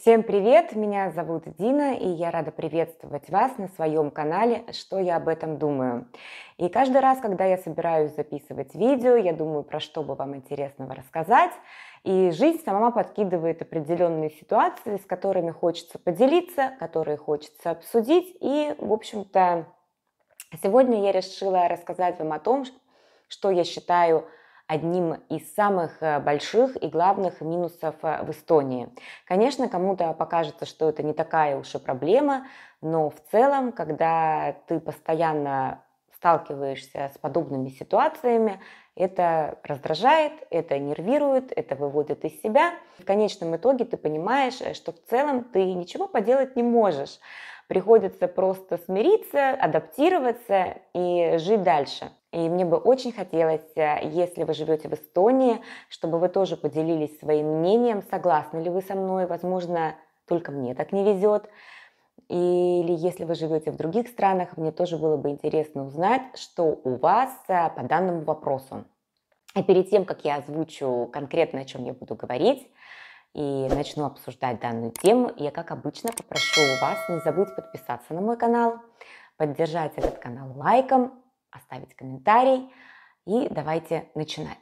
Всем привет! Меня зовут Дина, и я рада приветствовать вас на своем канале «Что я об этом думаю». И каждый раз, когда я собираюсь записывать видео, я думаю, про что бы вам интересного рассказать, и жизнь сама подкидывает определенные ситуации, с которыми хочется поделиться, которые хочется обсудить, и, в общем-то, сегодня я решила рассказать вам о том, что я считаю – одним из самых э, больших и главных минусов э, в Эстонии. Конечно, кому-то покажется, что это не такая уж и проблема, но в целом, когда ты постоянно сталкиваешься с подобными ситуациями, это раздражает, это нервирует, это выводит из себя. В конечном итоге ты понимаешь, э, что в целом ты ничего поделать не можешь. Приходится просто смириться, адаптироваться и жить дальше. И мне бы очень хотелось, э, если вы живете в Эстонии, чтобы вы тоже поделились своим мнением, согласны ли вы со мной, возможно, только мне так не везет. Или если вы живете в других странах, мне тоже было бы интересно узнать, что у вас э, по данному вопросу. А перед тем, как я озвучу конкретно, о чем я буду говорить, и начну обсуждать данную тему, я, как обычно, попрошу у вас не забыть подписаться на мой канал, поддержать этот канал лайком оставить комментарий. И давайте начинать.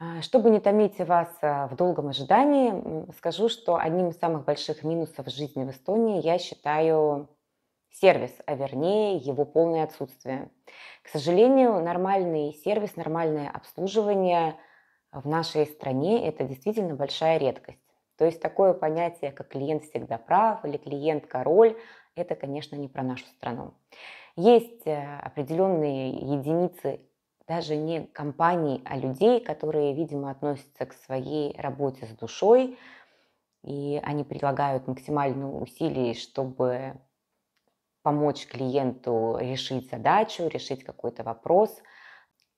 А, чтобы не томить вас а, в долгом ожидании, скажу, что одним из самых больших минусов жизни в Эстонии я считаю сервис, а вернее его полное отсутствие. К сожалению, нормальный сервис, нормальное обслуживание в нашей стране – это действительно большая редкость. То есть такое понятие, как клиент всегда прав или клиент король, это, конечно, не про нашу страну. Есть э, определенные единицы даже не компаний, а людей, которые, видимо, относятся к своей работе с душой, и они прилагают максимальные усилия, чтобы помочь клиенту решить задачу, решить какой-то вопрос.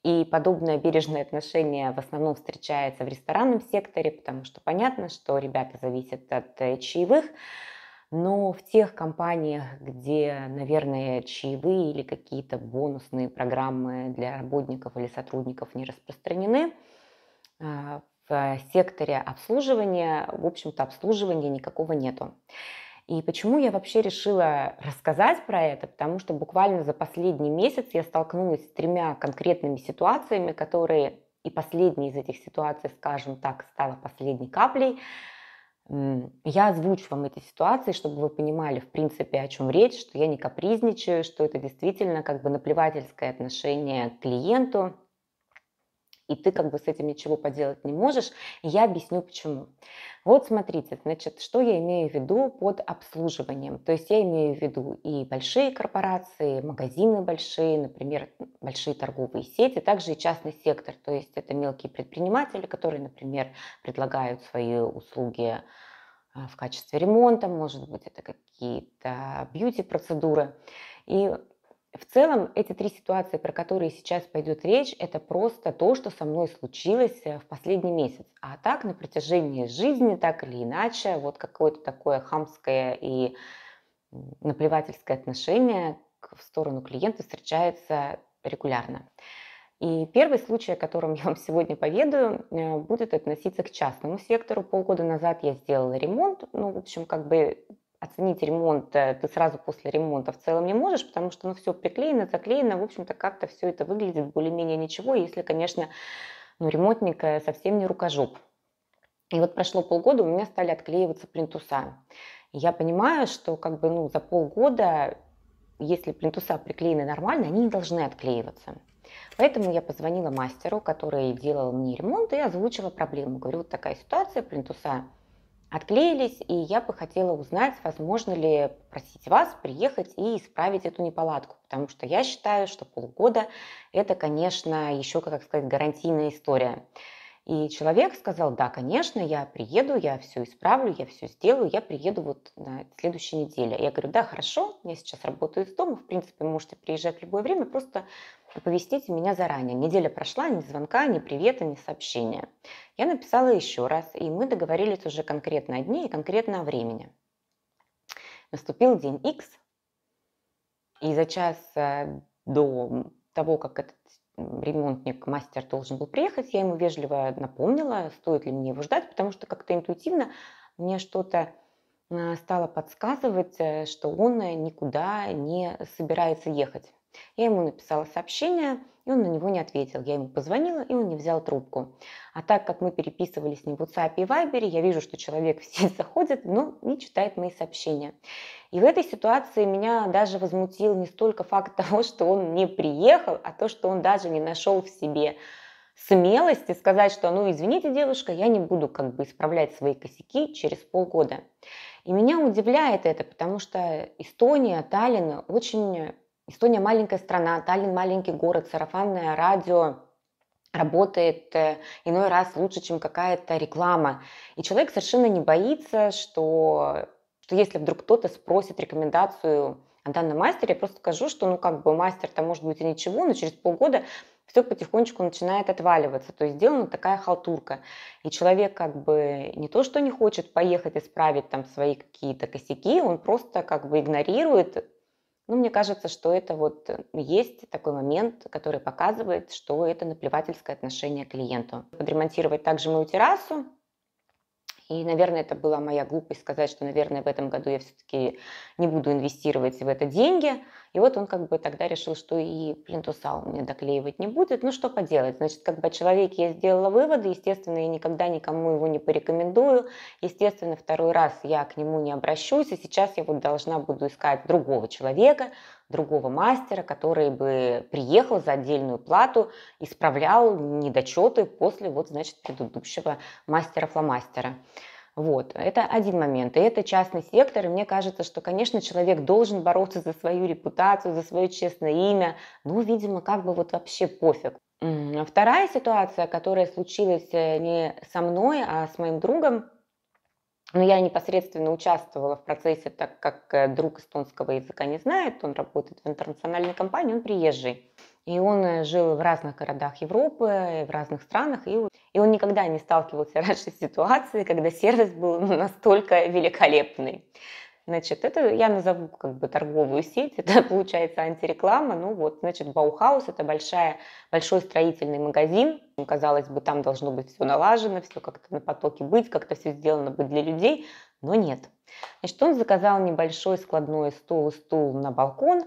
И подобное бережное отношение в основном встречается в ресторанном секторе, потому что понятно, что ребята зависят от э, чаевых, но в тех компаниях, где, наверное, чаевые или какие-то бонусные программы для работников или сотрудников не распространены, а, в секторе обслуживания, в общем-то, обслуживания никакого нету. И почему я вообще решила рассказать про это? Потому что буквально за последний месяц я столкнулась с тремя конкретными ситуациями, которые и последняя из этих ситуаций, скажем так, стала последней каплей, я озвучу вам эти ситуации, чтобы вы понимали, в принципе, о чем речь, что я не капризничаю, что это действительно как бы наплевательское отношение к клиенту и ты как бы с этим ничего поделать не можешь. Я объясню почему. Вот смотрите, значит, что я имею в виду под обслуживанием. То есть я имею в виду и большие корпорации, магазины большие, например, большие торговые сети, также и частный сектор. То есть это мелкие предприниматели, которые, например, предлагают свои услуги а, в качестве ремонта, может быть, это какие-то бьюти-процедуры. И в целом, эти три ситуации, про которые сейчас пойдет речь, это просто то, что со мной случилось э, в последний месяц. А так, на протяжении жизни, так или иначе, вот какое-то такое хамское и наплевательское отношение в сторону клиента встречается регулярно. И первый случай, о котором я вам сегодня поведаю, э, будет относиться к частному сектору. Полгода назад я сделала ремонт. Ну, в общем, как бы оценить ремонт э, ты сразу после ремонта в целом не можешь, потому что ну, все приклеено, заклеено, в общем-то, как-то все это выглядит более-менее ничего, если, конечно, ну, ремонтник э, совсем не рукожоп. И вот прошло полгода, у меня стали отклеиваться плинтуса. я понимаю, что как бы ну, за полгода, если плинтуса приклеены нормально, они не должны отклеиваться. Поэтому я позвонила мастеру, который делал мне ремонт, и озвучила проблему. Говорю, вот такая ситуация, плинтуса отклеились, и я бы хотела узнать, возможно ли просить вас приехать и исправить эту неполадку, потому что я считаю, что полгода – это, конечно, еще, как сказать, гарантийная история. И человек сказал, да, конечно, я приеду, я все исправлю, я все сделаю, я приеду вот на следующей неделе. Я говорю, да, хорошо, я сейчас работаю из дома, в принципе, можете приезжать в любое время, просто оповестите меня заранее. Неделя прошла, ни звонка, ни привета, ни сообщения. Я написала еще раз, и мы договорились уже конкретно о дне и конкретно о времени. Наступил день X, и за час э, до того, как этот ремонтник, мастер должен был приехать, я ему вежливо напомнила, стоит ли мне его ждать, потому что как-то интуитивно мне что-то э, стало подсказывать, э, что он никуда не собирается ехать. Я ему написала сообщение, и он на него не ответил. Я ему позвонила, и он не взял трубку. А так как мы переписывались с ним в WhatsApp и Viber, я вижу, что человек в сеть заходит, но не читает мои сообщения. И в этой ситуации меня даже возмутил не столько факт того, что он не приехал, а то, что он даже не нашел в себе смелости сказать, что ну извините, девушка, я не буду как бы исправлять свои косяки через полгода. И меня удивляет это, потому что Эстония, Таллин очень Эстония маленькая страна, Таллин маленький город, сарафанное радио работает э, иной раз лучше, чем какая-то реклама. И человек совершенно не боится, что, что если вдруг кто-то спросит рекомендацию о данном мастере, я просто скажу, что ну как бы мастер-то может быть и ничего, но через полгода все потихонечку начинает отваливаться. То есть сделана такая халтурка. И человек как бы не то, что не хочет поехать исправить там свои какие-то косяки, он просто как бы игнорирует ну, мне кажется, что это вот э, есть такой момент, который показывает, что это наплевательское отношение к клиенту. Подремонтировать также мою террасу. И, наверное, это была моя глупость сказать, что, наверное, в этом году я все-таки не буду инвестировать в это деньги. И вот он как бы тогда решил, что и плинтуса он мне доклеивать не будет. Ну что поделать, значит, как бы человек, я сделала выводы, естественно, я никогда никому его не порекомендую, естественно, второй раз я к нему не обращусь, и сейчас я вот должна буду искать другого человека, другого мастера, который бы приехал за отдельную плату, исправлял недочеты после вот, значит, предыдущего мастера-фломастера. мастера фломастера вот, это один момент. И это частный сектор. И мне кажется, что, конечно, человек должен бороться за свою репутацию, за свое честное имя. Ну, видимо, как бы вот вообще пофиг. Вторая ситуация, которая случилась э, не со мной, а с моим другом, но я непосредственно участвовала в процессе, так как э, друг эстонского языка не знает, он работает в интернациональной компании, он приезжий. И он э, жил в разных городах Европы, в разных странах, и, и он никогда не сталкивался раньше с ситуацией, когда сервис был настолько великолепный. Значит, это я назову как бы торговую сеть, это получается антиреклама. Ну вот, значит, Баухаус – это большая, большой строительный магазин. Казалось бы, там должно быть все налажено, все как-то на потоке быть, как-то все сделано быть для людей, но нет. Значит, он заказал небольшой складной стол и стул на балкон,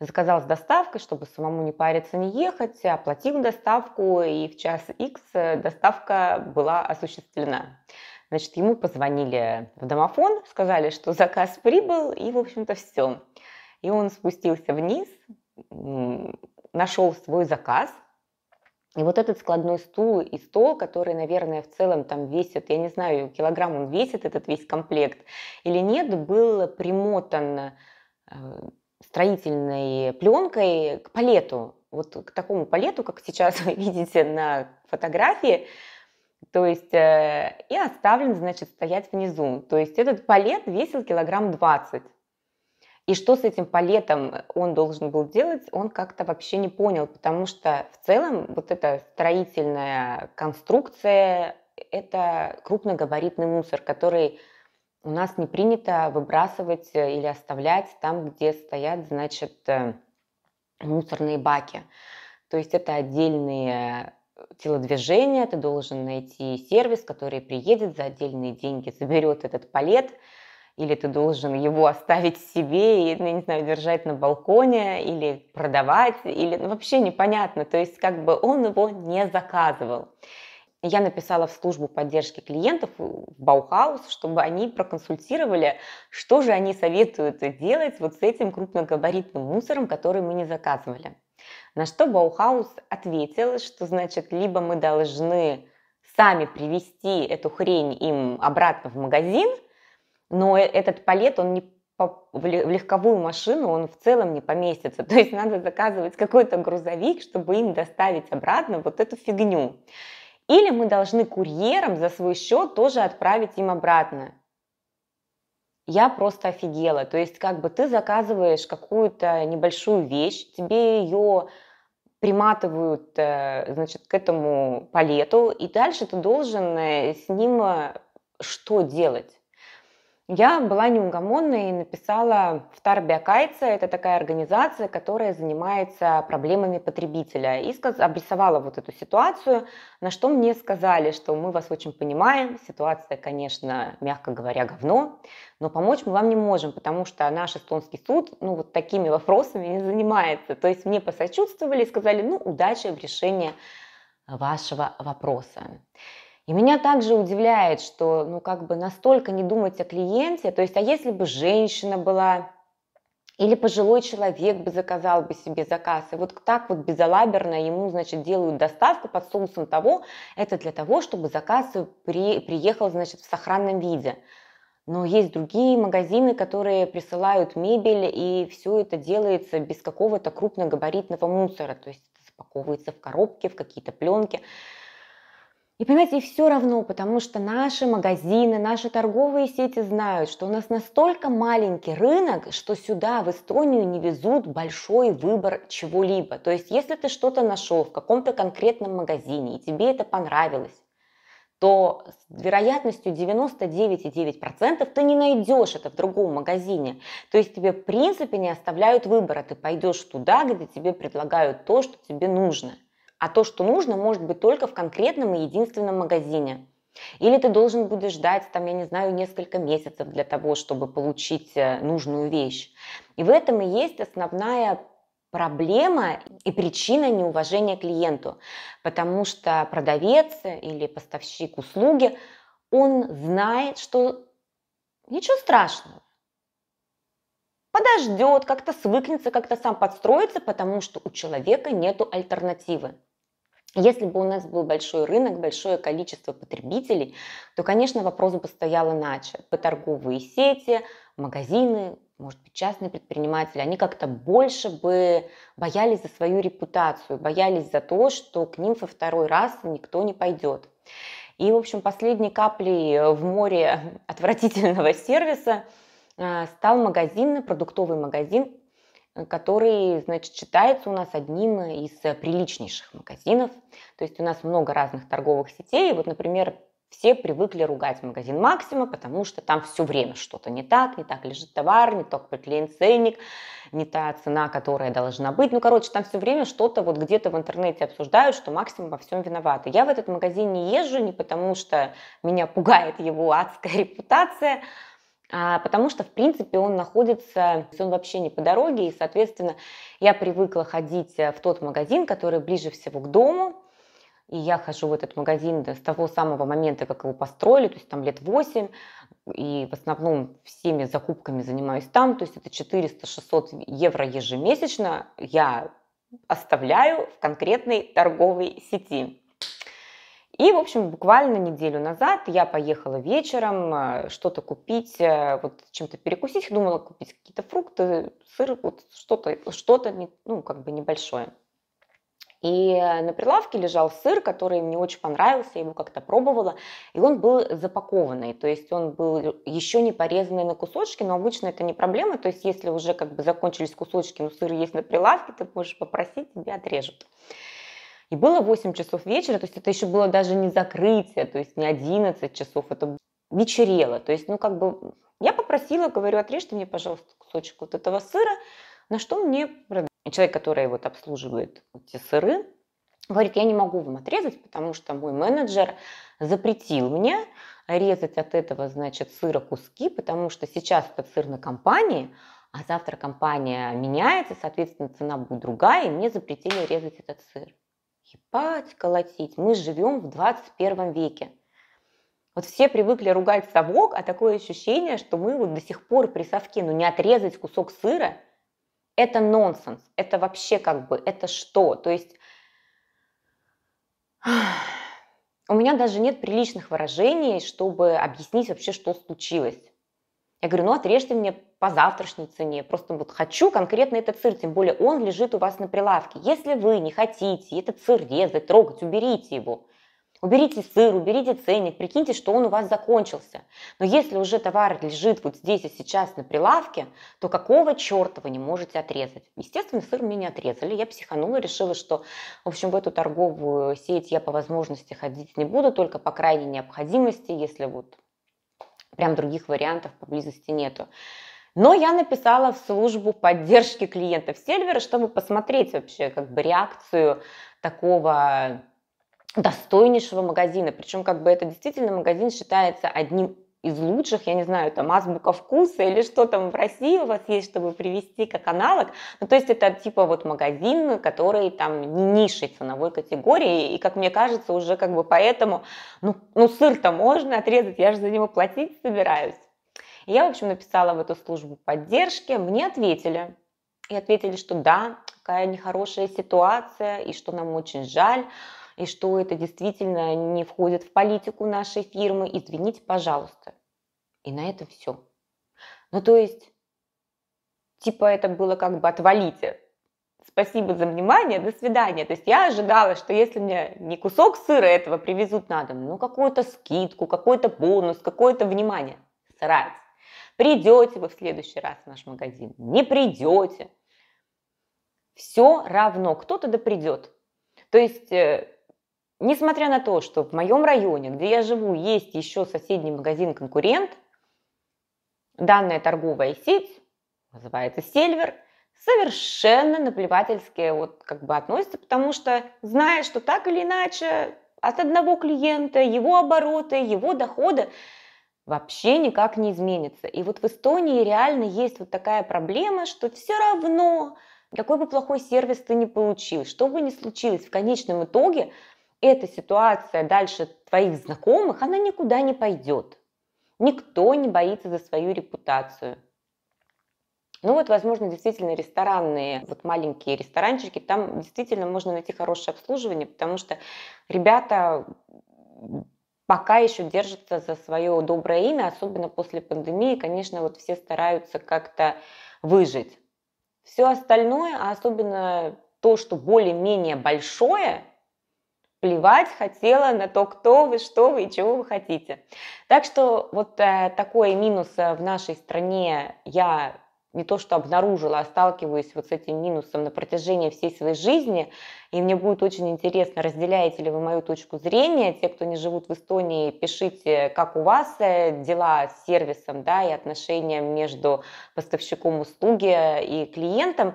заказал с доставкой, чтобы самому не париться, не ехать, оплатил доставку, и в час X доставка была осуществлена. Значит, ему позвонили в домофон, сказали, что заказ прибыл, и, в общем-то, все. И он спустился вниз, нашел свой заказ. И вот этот складной стул и стол, который, наверное, в целом там весит, я не знаю, килограмм он весит, этот весь комплект, или нет, был примотан э, строительной пленкой к палету, вот к такому палету, как сейчас вы видите на фотографии, то есть э, и оставлен, значит, стоять внизу. То есть этот палет весил килограмм 20. И что с этим палетом он должен был делать, он как-то вообще не понял, потому что в целом вот эта строительная конструкция – это крупногабаритный мусор, который у нас не принято выбрасывать э, или оставлять там, где стоят, значит, э, мусорные баки. То есть это отдельные телодвижения, ты должен найти сервис, который приедет за отдельные деньги, заберет этот палет, или ты должен его оставить себе и, ну, не знаю, держать на балконе, или продавать, или ну, вообще непонятно. То есть как бы он его не заказывал. Я написала в службу поддержки клиентов э, в Баухаус, чтобы они проконсультировали, что же они советуют делать вот с этим крупногабаритным мусором, который мы не заказывали. На что Баухаус ответил, что значит, либо мы должны сами привести эту хрень им обратно в магазин, но э, этот палет, он не в легковую машину он в целом не поместится. То есть надо заказывать какой-то грузовик, чтобы им доставить обратно вот эту фигню. Или мы должны курьером за свой счет тоже отправить им обратно. Я просто офигела. То есть как бы ты заказываешь какую-то небольшую вещь, тебе ее приматывают, э, значит, к этому палету, и дальше ты должен э, с ним э, что делать? я была неугомонной и написала в Тарбиакайце, это такая организация, которая занимается проблемами потребителя, и обрисовала вот эту ситуацию, на что мне сказали, что мы вас очень понимаем, ситуация, конечно, мягко говоря, говно, но помочь мы вам не можем, потому что наш эстонский суд, ну, вот такими вопросами не занимается. То есть мне посочувствовали и сказали, ну, удачи в решении вашего вопроса. И меня также удивляет, что ну как бы настолько не думать о клиенте, то есть а если бы женщина была или пожилой человек бы заказал бы себе заказ. И вот так вот безалаберно ему, значит, делают доставку под соусом того, это для того, чтобы заказ при, приехал, значит, в сохранном виде. Но есть другие магазины, которые присылают мебель, и все это делается без какого-то крупногабаритного мусора. То есть это запаковывается в коробке, в какие-то пленки. И понимаете, и все равно, потому что наши магазины, наши торговые сети знают, что у нас настолько маленький рынок, что сюда, в Эстонию, не везут большой выбор чего-либо. То есть, если ты что-то нашел в каком-то конкретном магазине, и тебе это понравилось, то с вероятностью 99,9% ты не найдешь это в другом магазине. То есть тебе в принципе не оставляют выбора. Ты пойдешь туда, где тебе предлагают то, что тебе нужно – а то, что нужно, может быть только в конкретном и единственном магазине. Или ты должен будешь ждать, там, я не знаю, несколько месяцев для того, чтобы получить э, нужную вещь. И в этом и есть основная проблема и причина неуважения клиенту, потому что продавец или поставщик услуги, он знает, что ничего страшного. Подождет, как-то свыкнется, как-то сам подстроится, потому что у человека нет альтернативы. Если бы у нас был большой рынок, большое количество потребителей, то, конечно, вопрос бы стоял иначе. Торговые сети, магазины, может быть, частные предприниматели, они как-то больше бы боялись за свою репутацию, боялись за то, что к ним во второй раз никто не пойдет. И, в общем, последней каплей в море отвратительного сервиса э, стал магазин, продуктовый магазин Э, который, значит, считается у нас одним из э, приличнейших магазинов. То есть у нас много разных торговых сетей. Вот, например, все привыкли ругать магазин Максима, потому что там все время что-то не так, не так лежит товар, не так приклеен ценник, не та цена, которая должна быть. Ну, короче, там все время что-то вот где-то в интернете обсуждают, что Максим во всем виноват. я в этот магазин не езжу не потому, что меня пугает его адская репутация, а, потому что, в принципе, он находится, он вообще не по дороге, и, соответственно, я привыкла ходить э, в тот магазин, который ближе всего к дому, и я хожу в этот магазин с того самого момента, как его построили, то есть там лет 8, и в основном всеми закупками занимаюсь там, то есть это 400-600 евро ежемесячно я оставляю в конкретной торговой сети. И, в общем, буквально неделю назад я поехала вечером э, что-то купить, э, вот чем-то перекусить, думала купить какие-то фрукты, сыр, вот что-то, что-то, ну, как бы небольшое. И э, на прилавке лежал сыр, который мне очень понравился, я его как-то пробовала, и он был запакованный, то есть он был еще не порезанный на кусочки, но обычно это не проблема, то есть если уже как бы закончились кусочки, но сыр есть на прилавке, ты можешь попросить, тебе отрежут. И было 8 часов вечера, то есть это еще было даже не закрытие, то есть не 11 часов, это вечерело. То есть, ну как бы, я попросила, говорю, отрежьте мне, пожалуйста, кусочек вот этого сыра, на что мне человек, который вот обслуживает эти сыры, говорит, я не могу вам отрезать, потому что мой менеджер запретил мне резать от этого, значит, сыра куски, потому что сейчас это сыр на компании, а завтра компания меняется, соответственно, цена будет другая, и мне запретили резать этот сыр. Ебать, колотить. Мы живем в 21 веке. Вот все привыкли ругать совок, а такое ощущение, что мы вот до сих пор при совке, ну не отрезать кусок сыра, это нонсенс, это вообще как бы, это что? То есть у меня даже нет приличных выражений, чтобы объяснить вообще, что случилось. Я говорю, ну отрежьте мне по завтрашней цене, просто вот хочу конкретно этот сыр, тем более он лежит у вас на прилавке. Если вы не хотите этот сыр резать, трогать, уберите его. Уберите сыр, уберите ценник, прикиньте, что он у вас закончился. Но если уже товар лежит вот здесь и сейчас на прилавке, то какого черта вы не можете отрезать? Естественно, сыр мне не отрезали, я психанула, решила, что, в общем, в эту торговую сеть я по возможности ходить не буду, только по крайней необходимости, если вот Прям других вариантов поблизости нету. Но я написала в службу поддержки клиентов Сильвера, чтобы посмотреть вообще как бы реакцию такого достойнейшего магазина. Причем как бы это действительно магазин считается одним из лучших, я не знаю, там азбука вкуса или что там в России у вас есть, чтобы привести как аналог. Ну, то есть это типа вот магазин, который там не низшей ценовой категории, и, как мне кажется, уже как бы поэтому, ну, ну сыр-то можно отрезать, я же за него платить собираюсь. И я, в общем, написала в эту службу поддержки, мне ответили, и ответили, что да, какая нехорошая ситуация, и что нам очень жаль, и что это действительно не входит в политику нашей фирмы, извините, пожалуйста. И на этом все. Ну, то есть, типа это было как бы отвалите. Спасибо за внимание, до свидания. То есть я ожидала, что если мне не кусок сыра этого привезут на дом, ну какую-то скидку, какой-то бонус, какое-то внимание. Срать. Придете вы в следующий раз в наш магазин, не придете. Все равно, кто-то да придет. То есть э, Несмотря на то, что в моем районе, где я живу, есть еще соседний магазин-конкурент, данная торговая сеть, называется Сильвер, совершенно наплевательски вот как бы относится, потому что знает, что так или иначе от одного клиента, его обороты, его дохода вообще никак не изменится. И вот в Эстонии реально есть вот такая проблема, что все равно, какой бы плохой сервис ты не получил, что бы ни случилось, в конечном итоге – эта ситуация дальше твоих знакомых, она никуда не пойдет. Никто не боится за свою репутацию. Ну вот, возможно, действительно ресторанные, вот маленькие ресторанчики, там действительно можно найти хорошее обслуживание, потому что ребята пока еще держатся за свое доброе имя, особенно после пандемии, конечно, вот все стараются как-то выжить. Все остальное, а особенно то, что более-менее большое, плевать хотела на то, кто вы, что вы и чего вы хотите. Так что вот э, такой минус э, в нашей стране я не то что обнаружила, а сталкиваюсь вот с этим минусом на протяжении всей своей жизни. И мне будет очень интересно, разделяете ли вы мою точку зрения. Те, кто не живут в Эстонии, пишите, как у вас э, дела с сервисом да, и отношения между поставщиком услуги и клиентом.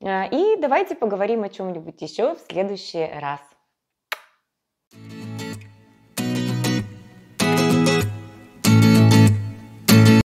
Э, и давайте поговорим о чем-нибудь еще в следующий раз.